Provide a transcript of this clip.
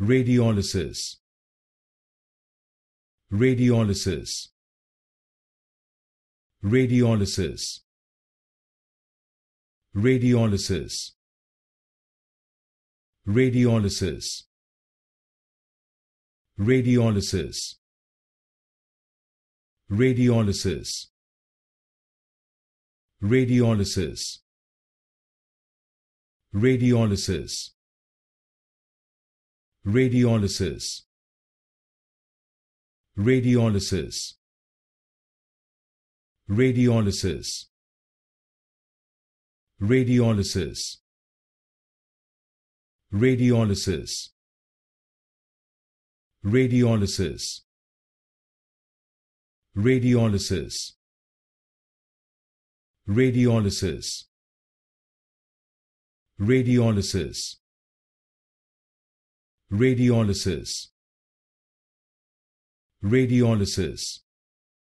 radiolysis radiolysis radiolysis radiolysis radiolysis radiolysis radiolysis radiolysis radiolysis radiolysis radiolysis radiolysis radiolysis radiolysis radiolysis radiolysis radiolysis radiolysis radiolysis radiolysis